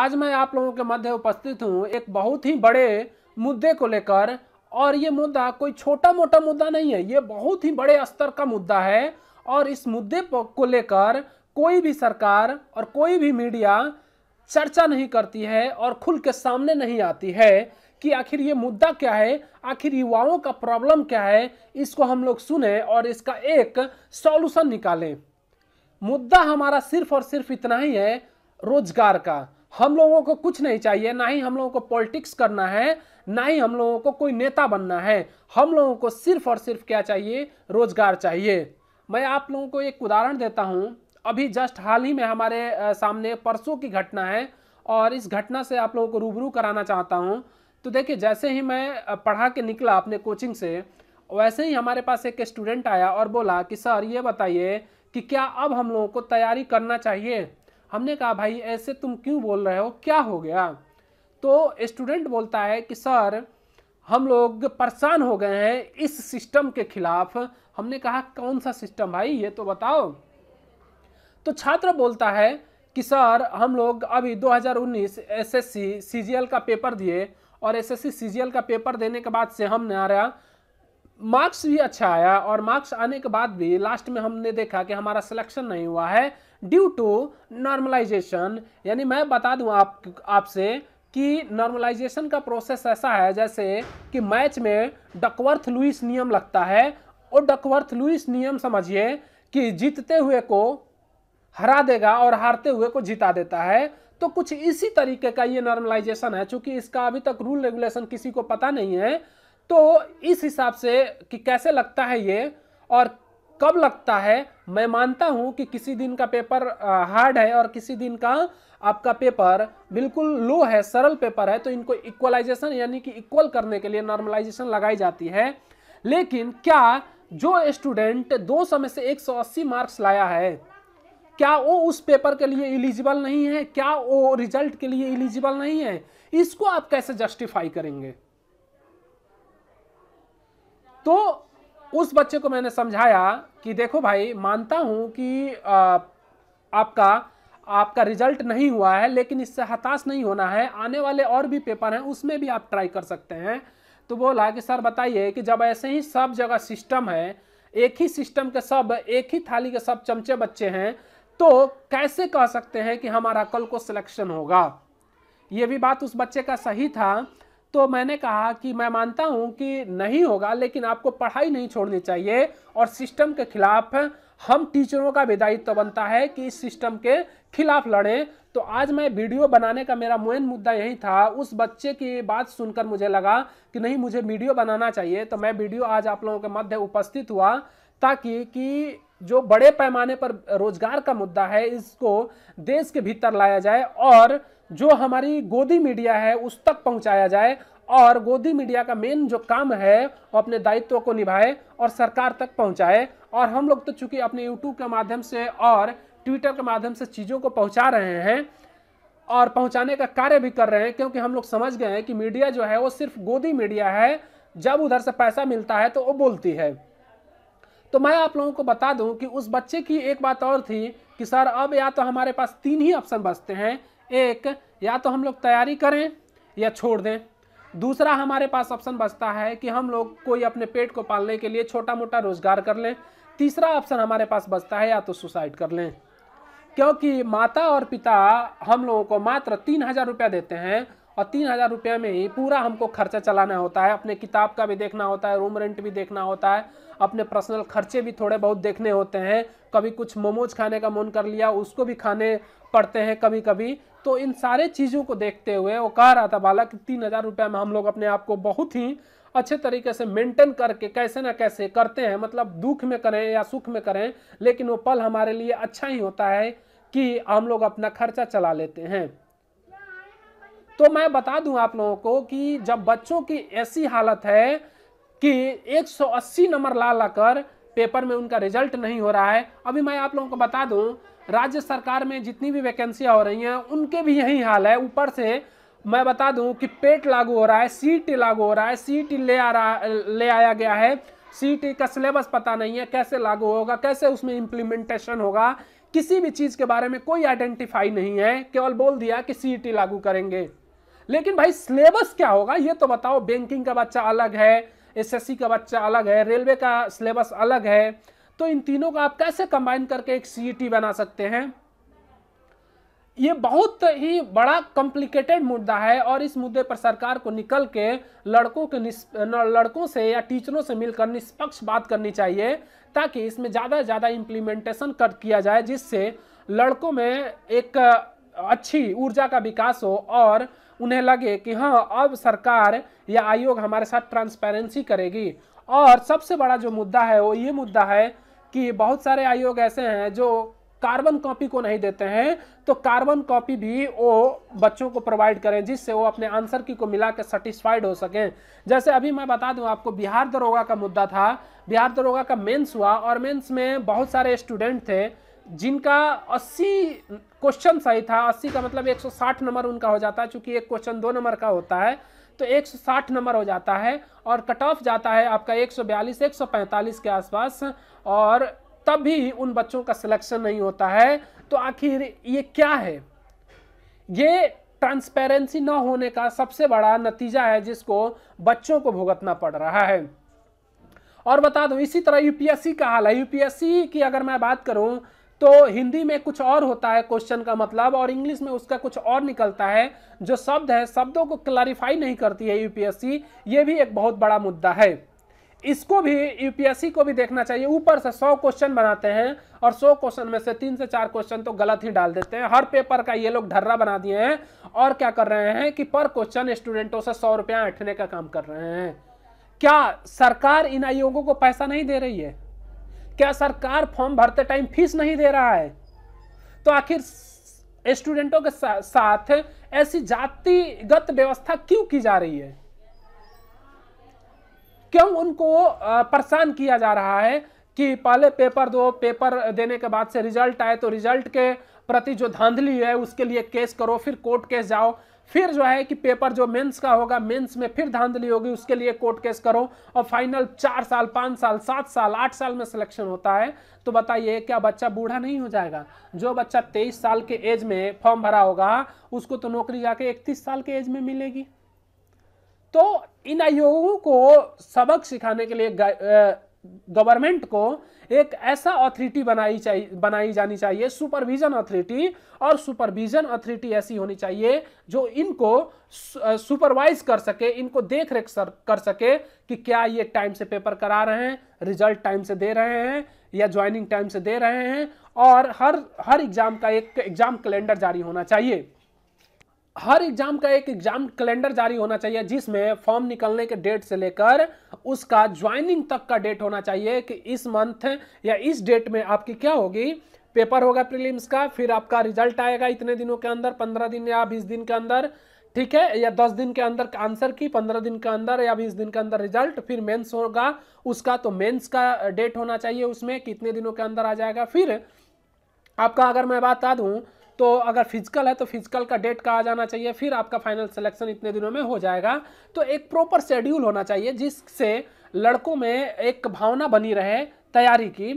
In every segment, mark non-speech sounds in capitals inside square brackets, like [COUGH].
आज मैं आप लोगों के मध्य उपस्थित हूँ एक बहुत ही बड़े मुद्दे को लेकर और ये मुद्दा कोई छोटा मोटा मुद्दा नहीं है ये बहुत ही बड़े स्तर का मुद्दा है और इस मुद्दे को लेकर कोई भी सरकार और कोई भी मीडिया चर्चा नहीं करती है और खुल के सामने नहीं आती है कि आखिर ये मुद्दा क्या है आखिर युवाओं का प्रॉब्लम क्या है इसको हम लोग सुने और इसका एक सॉल्यूशन निकालें मुद्दा हमारा सिर्फ और सिर्फ इतना ही है रोजगार का हम लोगों को कुछ नहीं चाहिए ना ही हम लोगों को पॉलिटिक्स करना है ना ही हम लोगों को कोई नेता बनना है हम लोगों को सिर्फ और सिर्फ क्या चाहिए रोजगार चाहिए मैं आप लोगों को एक उदाहरण देता हूँ अभी जस्ट हाल ही में हमारे सामने परसों की घटना है और इस घटना से आप लोगों को रूबरू कराना चाहता हूँ तो देखिए जैसे ही मैं पढ़ा के निकला अपने कोचिंग से वैसे ही हमारे पास एक स्टूडेंट आया और बोला कि सर ये बताइए कि क्या अब हम लोगों को तैयारी करना चाहिए हमने कहा भाई ऐसे तुम क्यों बोल रहे हो क्या हो गया तो स्टूडेंट बोलता है कि सर हम लोग परेशान हो गए हैं इस सिस्टम के खिलाफ हमने कहा कौन सा सिस्टम भाई ये तो बताओ तो छात्र बोलता है कि सर हम लोग अभी 2019 एसएससी सीजीएल का पेपर दिए और एसएससी सीजीएल का पेपर देने के बाद से हमने आ रहा मार्क्स भी अच्छा आया और मार्क्स आने के बाद भी लास्ट में हमने देखा कि हमारा सिलेक्शन नहीं हुआ है ड्यू टू नॉर्मलाइजेशन यानी मैं बता दूं आप आपसे कि नॉर्मलाइजेशन का प्रोसेस ऐसा है जैसे कि मैच में डकवर्थ लुइस नियम लगता है और डकवर्थ लुइस नियम समझिए कि जीतते हुए को हरा देगा और हारते हुए को जिता देता है तो कुछ इसी तरीके का ये नॉर्मलाइजेशन है चूंकि इसका अभी तक रूल रेगुलेशन किसी को पता नहीं है तो इस हिसाब से कि कैसे लगता है ये और कब लगता है मैं मानता हूँ कि किसी दिन का पेपर हार्ड है और किसी दिन का आपका पेपर बिल्कुल लो है सरल पेपर है तो इनको इक्वलाइजेशन यानी कि इक्वल करने के लिए नॉर्मलाइजेशन लगाई जाती है लेकिन क्या जो स्टूडेंट दो समय से 180 मार्क्स लाया है क्या वो उस पेपर के लिए इलिजिबल नहीं है क्या वो रिजल्ट के लिए इलिजिबल नहीं है इसको आप कैसे जस्टिफाई करेंगे तो उस बच्चे को मैंने समझाया कि देखो भाई मानता हूँ कि आ, आपका आपका रिजल्ट नहीं हुआ है लेकिन इससे हताश नहीं होना है आने वाले और भी पेपर हैं उसमें भी आप ट्राई कर सकते हैं तो बोला कि सर बताइए कि जब ऐसे ही सब जगह सिस्टम है एक ही सिस्टम के सब एक ही थाली के सब चमचे बच्चे हैं तो कैसे कह सकते हैं कि हमारा कल को सिलेक्शन होगा ये भी बात उस बच्चे का सही था तो मैंने कहा कि मैं मानता हूं कि नहीं होगा लेकिन आपको पढ़ाई नहीं छोड़नी चाहिए और सिस्टम के खिलाफ हम टीचरों का भी दायित्व तो बनता है कि इस सिस्टम के खिलाफ लड़ें तो आज मैं वीडियो बनाने का मेरा मेन मुद्दा यही था उस बच्चे की बात सुनकर मुझे लगा कि नहीं मुझे वीडियो बनाना चाहिए तो मैं वीडियो आज आप लोगों के मध्य उपस्थित हुआ ताकि कि जो बड़े पैमाने पर रोजगार का मुद्दा है इसको देश के भीतर लाया जाए और जो हमारी गोदी मीडिया है उस तक पहुंचाया जाए और गोदी मीडिया का मेन जो काम है वो अपने दायित्व को निभाए और सरकार तक पहुंचाए और हम लोग तो चूंकि अपने यूट्यूब के माध्यम से और ट्विटर के माध्यम से चीज़ों को पहुंचा रहे हैं और पहुंचाने का कार्य भी कर रहे हैं क्योंकि हम लोग समझ गए हैं कि मीडिया जो है वो सिर्फ गोदी मीडिया है जब उधर से पैसा मिलता है तो वो बोलती है तो मैं आप लोगों को बता दूं कि उस बच्चे की एक बात और थी कि सर अब या तो हमारे पास तीन ही ऑप्शन बचते हैं एक या तो हम लोग तैयारी करें या छोड़ दें दूसरा हमारे पास ऑप्शन बचता है कि हम लोग कोई अपने पेट को पालने के लिए छोटा मोटा रोजगार कर लें तीसरा ऑप्शन हमारे पास बचता है या तो सुसाइड कर लें क्योंकि माता और पिता हम लोगों को मात्र तीन हज़ार रुपया देते हैं और तीन हज़ार रुपये में ही पूरा हमको खर्चा चलाना होता है अपने किताब का भी देखना होता है रूम रेंट भी देखना होता है अपने पर्सनल खर्चे भी थोड़े बहुत देखने होते हैं कभी कुछ मोमोज खाने का मन कर लिया उसको भी खाने पड़ते हैं कभी कभी तो इन सारे चीज़ों को देखते हुए वो कह रहा था बाला तीन हज़ार रुपये में हम लोग अपने आप को बहुत ही अच्छे तरीके से मेंटेन करके कैसे ना कैसे करते हैं मतलब दुख में करें या सुख में करें लेकिन वो पल हमारे लिए अच्छा ही होता है कि हम लोग अपना खर्चा चला लेते हैं तो मैं बता दूं आप लोगों को कि जब बच्चों की ऐसी हालत है कि 180 नंबर ला लाकर पेपर में उनका रिजल्ट नहीं हो रहा है अभी मैं आप लोगों को बता दूं राज्य सरकार में जितनी भी वैकेंसियाँ हो रही हैं उनके भी यही हाल है ऊपर से मैं बता दूं कि पेट लागू हो रहा है सी लागू हो रहा है सी ले आ रहा ले आया गया है सी का सिलेबस पता नहीं है कैसे लागू होगा कैसे उसमें इम्प्लीमेंटेशन होगा किसी भी चीज़ के बारे में कोई आइडेंटिफाई नहीं है केवल बोल दिया कि सी लागू करेंगे लेकिन भाई सिलेबस क्या होगा ये तो बताओ बैंकिंग का बच्चा अलग है एसएससी का बच्चा अलग है रेलवे का सिलेबस अलग है तो इन तीनों को आप कैसे कंबाइन करके एक सी e बना सकते हैं ये बहुत ही बड़ा कॉम्प्लिकेटेड मुद्दा है और इस मुद्दे पर सरकार को निकल के लड़कों के लड़कों से या टीचरों से मिलकर निष्पक्ष बात करनी चाहिए ताकि इसमें ज़्यादा से ज़्यादा इम्प्लीमेंटेशन कर किया जाए जिससे लड़कों में एक अच्छी ऊर्जा का विकास हो और उन्हें लगे कि हाँ अब सरकार या आयोग हमारे साथ ट्रांसपेरेंसी करेगी और सबसे बड़ा जो मुद्दा है वो ये मुद्दा है कि बहुत सारे आयोग ऐसे हैं जो कार्बन कॉपी को नहीं देते हैं तो कार्बन कॉपी भी वो बच्चों को प्रोवाइड करें जिससे वो अपने आंसर की को मिला के सेटिस्फाइड हो सकें जैसे अभी मैं बता दूं आपको बिहार दरोगा का मुद्दा था बिहार दरोगा का मेंस हुआ और मेंस में बहुत सारे स्टूडेंट थे जिनका 80 क्वेश्चन सही था 80 का मतलब 160 नंबर उनका हो जाता है चूँकि एक क्वेश्चन दो नंबर का होता है तो 160 नंबर हो जाता है और कट ऑफ जाता है आपका 142 145 के आसपास और तब भी उन बच्चों का सिलेक्शन नहीं होता है तो आखिर ये क्या है ये ट्रांसपेरेंसी ना होने का सबसे बड़ा नतीजा है जिसको बच्चों को भुगतना पड़ रहा है और बता दूं इसी तरह यूपीएससी का हाल है यूपीएससी की अगर मैं बात करूं तो हिंदी में कुछ और होता है क्वेश्चन का मतलब और इंग्लिश में उसका कुछ और निकलता है जो शब्द है शब्दों को क्लैरिफाई नहीं करती है यूपीएससी ये भी एक बहुत बड़ा मुद्दा है इसको भी यूपीएससी को भी देखना चाहिए ऊपर से सौ क्वेश्चन बनाते हैं और सौ क्वेश्चन में से तीन से चार क्वेश्चन तो गलत ही डाल देते हैं हर पेपर का ये लोग ढर्रा बना दिए हैं और क्या कर रहे हैं कि पर क्वेश्चन स्टूडेंटों से सौ रुपया ऐंठने का काम कर रहे हैं क्या सरकार इन आयोगों को पैसा नहीं दे रही है क्या सरकार फॉर्म भरते टाइम फीस नहीं दे रहा है तो आखिर स्टूडेंटों के साथ ऐसी जातिगत व्यवस्था क्यों की जा रही है क्यों उनको परेशान किया जा रहा है कि पहले पेपर दो पेपर देने के बाद से रिजल्ट आए तो रिजल्ट के प्रति जो धांधली है उसके लिए केस करो फिर कोर्ट केस जाओ फिर जो है कि पेपर जो मेंस का होगा मेंस में फिर धांधली होगी उसके लिए कोर्ट केस करो और फाइनल चार साल पाँच साल सात साल आठ साल में सिलेक्शन होता है तो बताइए क्या बच्चा बूढ़ा नहीं हो जाएगा जो बच्चा तेईस साल के एज में फॉर्म भरा होगा उसको तो नौकरी जाके इकतीस साल के एज में मिलेगी तो इन आयोगों को सबक सिखाने के लिए गवर्नमेंट को एक ऐसा अथॉरिटी बनाई चाहिए बनाई जानी चाहिए सुपरविजन अथॉरिटी और सुपरविजन अथॉरिटी ऐसी होनी चाहिए जो इनको सुपरवाइज कर सके इनको देख रेख कर सके कि क्या ये टाइम से पेपर करा रहे हैं रिजल्ट टाइम से दे रहे हैं या ज्वाइनिंग टाइम से दे रहे हैं और हर हर एग्ज़ाम का एक एग्ज़ाम कैलेंडर जारी होना चाहिए हर एग्जाम का एक एग्जाम कैलेंडर जारी होना चाहिए जिसमें फॉर्म निकलने के डेट से लेकर उसका ज्वाइनिंग तक का डेट होना चाहिए कि इस मंथ या इस डेट में आपकी क्या होगी पेपर होगा प्रीलिम्स का फिर आपका रिजल्ट आएगा इतने दिनों के अंदर पंद्रह दिन या बीस दिन के अंदर ठीक है या दस दिन के अंदर आंसर की पंद्रह दिन के अंदर या बीस दिन के अंदर रिजल्ट फिर मेंस होगा उसका तो मेंस का डेट होना चाहिए उसमें कितने दिनों के अंदर आ जाएगा फिर आपका अगर मैं बात बता दूँ तो अगर फिजिकल है तो फिजिकल का डेट कहा आ जाना चाहिए फिर आपका फाइनल सिलेक्शन इतने दिनों में हो जाएगा तो एक प्रॉपर शेड्यूल होना चाहिए जिससे लड़कों में एक भावना बनी रहे तैयारी की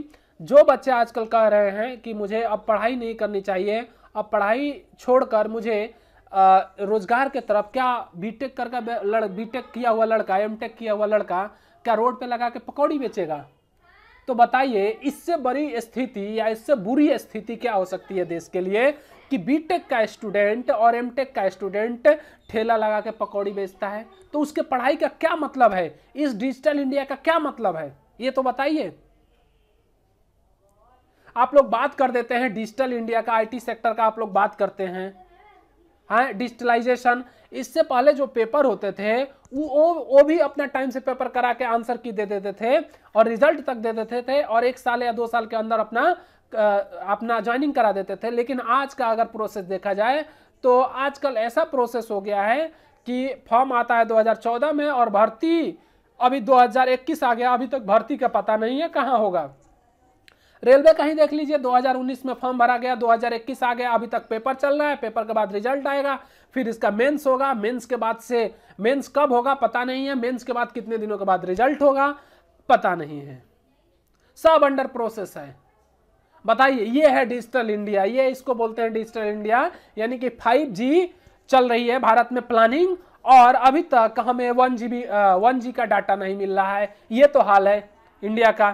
जो बच्चे आजकल कह रहे हैं कि मुझे अब पढ़ाई नहीं करनी चाहिए अब पढ़ाई छोड़कर मुझे रोजगार के तरफ क्या बीटेक का लड़ बीटेक किया हुआ लड़का एमटेक किया हुआ लड़का क्या रोड पे लगा के पकौड़ी बेचेगा तो बताइए इससे बड़ी स्थिति या इससे बुरी स्थिति क्या हो सकती है देश के लिए कि बीटेक का स्टूडेंट और एमटेक का स्टूडेंट ठेला लगा के पकौड़ी बेचता है तो उसके पढ़ाई का क्या मतलब है इस डिजिटल इंडिया का क्या मतलब है ये तो बताइए आप लोग बात कर देते हैं डिजिटल इंडिया का आईटी सेक्टर का आप लोग बात करते हैं हाँ डिजिटलाइजेशन इससे पहले जो पेपर होते थे वो वो भी अपना टाइम से पेपर करा के आंसर की दे देते थे और रिजल्ट तक दे देते थे और एक साल या दो साल के अंदर अपना अपना ज्वाइनिंग करा देते थे लेकिन आज का अगर प्रोसेस देखा जाए तो आजकल ऐसा प्रोसेस हो गया है कि फॉर्म आता है 2014 में और भर्ती अभी 2021 आ गया अभी तक तो भर्ती का पता नहीं है कहाँ होगा रेलवे का ही देख लीजिए 2019 में फॉर्म भरा गया 2021 आ गया अभी तक पेपर चल रहा है पेपर के बाद रिजल्ट आएगा फिर इसका मेंस होगा मेंस के बाद से मेंस कब होगा पता नहीं है मेंस के बाद कितने दिनों के बाद रिजल्ट होगा पता नहीं है सब अंडर प्रोसेस है बताइए ये है डिजिटल इंडिया ये इसको बोलते हैं डिजिटल इंडिया यानी कि फाइव चल रही है भारत में प्लानिंग और अभी तक हमें one G B one G का डाटा नहीं मिल रहा है ये तो हाल है इंडिया का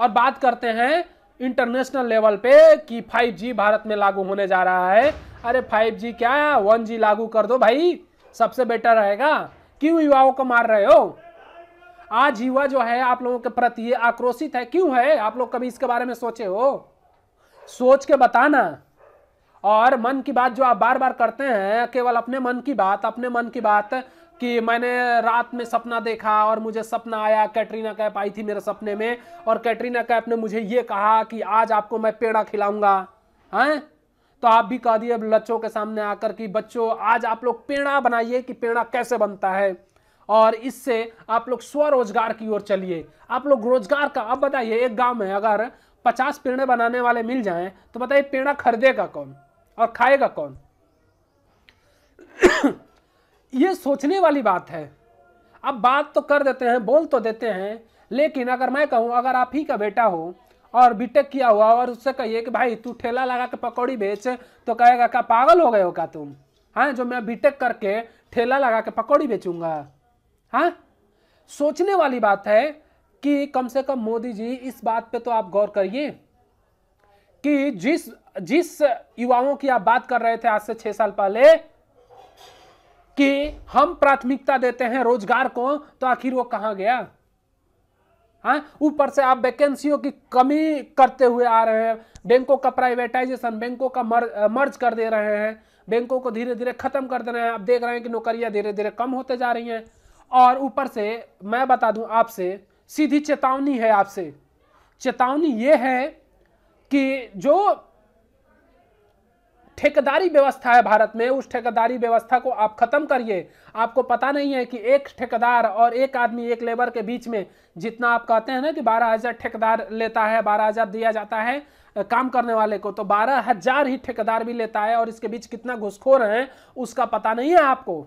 और बात करते हैं इंटरनेशनल लेवल पे कि 5G भारत में लागू होने जा रहा है अरे 5G क्या है 1G लागू कर दो भाई सबसे बेटर रहेगा क्यों युवाओं को मार रहे हो आज युवा जो है आप लोगों के प्रति ये आक्रोशित है क्यों है आप लोग कभी इसके बारे में सोचे हो सोच के बताना और मन की बात जो आप बार बार करते हैं केवल अपने मन की बात अपने मन की बात कि मैंने रात में सपना देखा और मुझे सपना आया कैटरीना कैप आई थी मेरे सपने में और कैटरीना कैप ने मुझे ये कहा कि आज आपको मैं पेड़ा खिलाऊंगा हैं तो आप भी कह दिए बच्चों के सामने आकर कि बच्चों आज आप लोग पेड़ा बनाइए कि पेड़ा कैसे बनता है और इससे आप लोग स्वरोजगार की ओर चलिए आप लोग रोजगार का अब बताइए एक गांव में अगर पचास पेड़े बनाने वाले मिल जाएं तो बताइए पेड़ा खरीदेगा कौन और खाएगा कौन [COUGHS] ये सोचने वाली बात है अब बात तो कर देते हैं बोल तो देते हैं लेकिन अगर मैं कहूँ अगर आप ही का बेटा हो और बीटेक किया हुआ और उससे कहिए कि भाई तू ठेला लगा के पकौड़ी बेच तो कहेगा क्या पागल हो गए हो क्या तुम हाँ जो मैं बीटेक करके ठेला लगा के पकौड़ी बेचूंगा हाँ सोचने वाली बात है कि कम से कम मोदी जी इस बात पे तो आप गौर करिए कि जिस जिस युवाओं की आप बात कर रहे थे आज से छह साल पहले कि हम प्राथमिकता देते हैं रोजगार को तो आखिर वो कहा गया हाँ? ऊपर से आप वैकेंसियों की कमी करते हुए आ रहे हैं बैंकों का प्राइवेटाइजेशन बैंकों का मर, मर्ज कर दे रहे हैं बैंकों को धीरे धीरे खत्म कर दे रहे हैं आप देख रहे हैं कि नौकरियां धीरे धीरे कम होते जा रही हैं और ऊपर से मैं बता दूं आपसे सीधी चेतावनी है आपसे चेतावनी ये है कि जो ठेकेदारी व्यवस्था है भारत में उस ठेकेदारी व्यवस्था को आप ख़त्म करिए आपको पता नहीं है कि एक ठेकेदार और एक आदमी एक लेबर के बीच में जितना आप कहते हैं ना कि बारह हज़ार ठेकेदार लेता है बारह हज़ार दिया जाता है काम करने वाले को तो बारह हज़ार ही ठेकेदार भी लेता है और इसके बीच कितना घुसखोर हैं उसका पता नहीं है आपको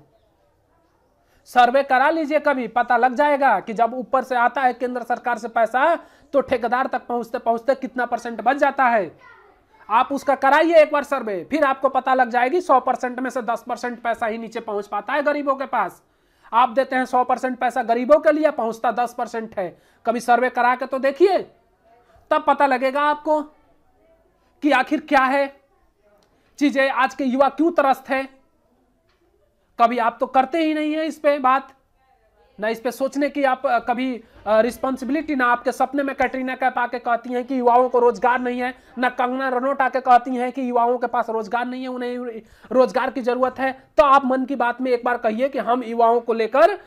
सर्वे करा लीजिए कभी पता लग जाएगा कि जब ऊपर से आता है केंद्र सरकार से पैसा तो ठेकेदार तक पहुंचते पहुंचते कितना परसेंट बच जाता है आप उसका कराइए एक बार सर्वे फिर आपको पता लग जाएगी सौ परसेंट में से दस परसेंट पैसा ही नीचे पहुंच पाता है गरीबों के पास आप देते हैं सौ परसेंट पैसा गरीबों के लिए पहुंचता दस परसेंट है कभी सर्वे करा के तो देखिए तब पता लगेगा आपको कि आखिर क्या है चीजें आज के युवा क्यों त्रस्त है कभी आप तो करते ही नहीं है इस पर बात ना इस पर सोचने की आप कभी रिस्पॉन्सिबिलिटी ना आपके सपने में कैटरीना कैफ आके कहती हैं कि युवाओं को रोजगार नहीं है ना कंगना रनौट आके कहती हैं कि युवाओं के पास रोजगार नहीं है उन्हें रोजगार की जरूरत है तो आप मन की बात में एक बार कहिए कि हम युवाओं को लेकर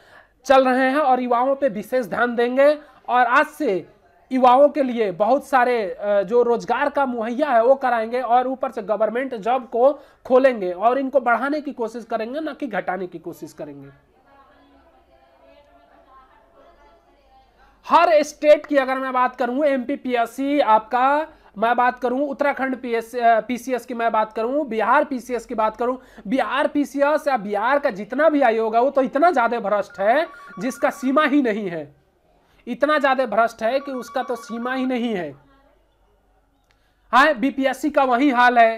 चल रहे हैं और युवाओं पर विशेष ध्यान देंगे और आज से युवाओं के लिए बहुत सारे जो रोजगार का मुहैया है वो कराएंगे और ऊपर से गवर्नमेंट जॉब को खोलेंगे और इनको बढ़ाने की कोशिश करेंगे ना कि घटाने की कोशिश करेंगे हर स्टेट की अगर मैं बात करूं एमपीपीएससी आपका मैं बात करूं उत्तराखंड पीएस पीसीएस की मैं बात करूं बिहार पीसीएस की बात करूं बिहार पीसीएस या बिहार का जितना भी आयोग है वो तो इतना ज्यादा भ्रष्ट है जिसका सीमा ही नहीं है इतना ज़्यादा भ्रष्ट है कि उसका तो सीमा ही नहीं है हाँ बीपीएससी का वही हाल है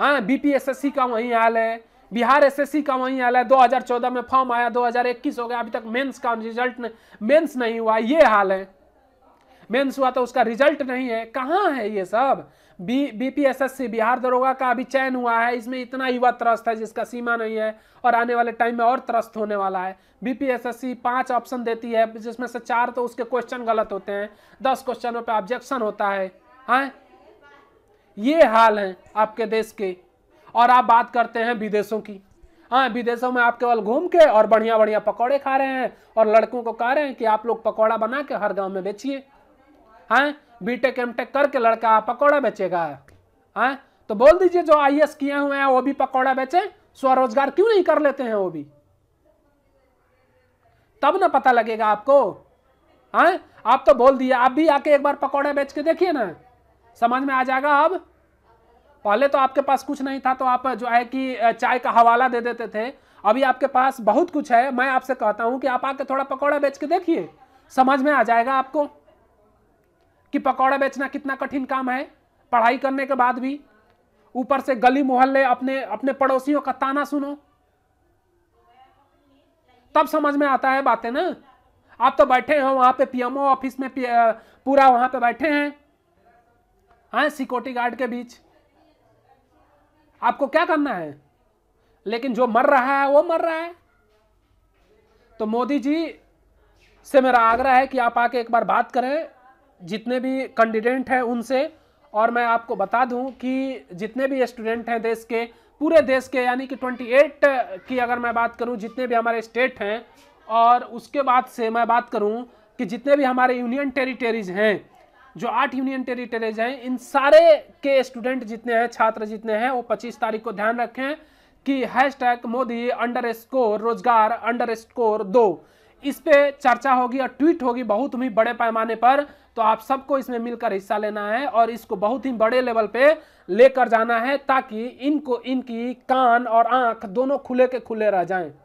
हाँ बीपीएसएससी का वही हाल है बिहार एसएससी का वही हाल है 2014 में फॉर्म आया 2021 हो गया अभी तक मेंस का रिजल्ट मेंस नहीं हुआ ये हाल है मेंस हुआ तो उसका रिजल्ट नहीं है कहाँ है ये सब बी बीपीएसएससी बिहार दरोगा का अभी चयन हुआ है इसमें इतना युवा त्रस्त है जिसका सीमा नहीं है और आने वाले टाइम में और त्रस्त होने वाला है बीपीएसएससी पांच ऑप्शन देती है जिसमें से चार तो उसके क्वेश्चन गलत होते हैं दस क्वेश्चनों पे ऑब्जेक्शन होता है हाँ ये हाल है आपके देश के और आप बात करते हैं विदेशों की हाँ विदेशों में आप केवल घूम के और बढ़िया बढ़िया पकौड़े खा रहे हैं और लड़कों को कह रहे हैं कि आप लोग पकौड़ा बना के हर गाँव में बेचिए हाँ बीटेक एमटेक करके लड़का पकौड़ा बेचेगा हैं हाँ? तो बोल दीजिए जो आई किए हुए हैं वो भी पकौड़ा बेचे स्वरोजगार क्यों नहीं कर लेते हैं वो भी तब ना पता लगेगा आपको हैं हाँ? आप तो बोल दिया आप भी आके एक बार पकौड़ा बेच के देखिए ना समझ में आ जाएगा अब पहले तो आपके पास कुछ नहीं था तो आप जो है कि चाय का हवाला दे देते थे अभी आपके पास बहुत कुछ है मैं आपसे कहता हूं कि आप आके थोड़ा पकौड़ा बेच के देखिए समझ में आ जाएगा आपको कि पकौड़ा बेचना कितना कठिन काम है पढ़ाई करने के बाद भी ऊपर से गली मोहल्ले अपने अपने पड़ोसियों का ताना सुनो तब समझ में आता है बातें ना आप तो बैठे हो वहां पे पीएमओ ऑफिस में पी, पूरा वहां पे बैठे हैं हाँ सिक्योरिटी गार्ड के बीच आपको क्या करना है लेकिन जो मर रहा है वो मर रहा है तो मोदी जी से मेरा आग्रह है कि आप आके एक बार बात करें जितने भी कैंडिडेट हैं उनसे और मैं आपको बता दूं कि जितने भी स्टूडेंट हैं देश के पूरे देश के यानी कि 28 की अगर मैं बात करूं जितने भी हमारे स्टेट हैं और उसके बाद से मैं बात करूं कि जितने भी हमारे यूनियन टेरिटरीज हैं जो आठ यूनियन टेरिटरीज हैं इन सारे के स्टूडेंट जितने हैं छात्र जितने हैं वो पच्चीस तारीख को ध्यान रखें कि hashtag Modi underscore रोजगार अंडर स्कोर दो इस पे चर्चा होगी और ट्वीट होगी बहुत ही बड़े पैमाने पर तो आप सबको इसमें मिलकर हिस्सा लेना है और इसको बहुत ही बड़े लेवल पे लेकर जाना है ताकि इनको इनकी कान और आंख दोनों खुले के खुले रह जाएं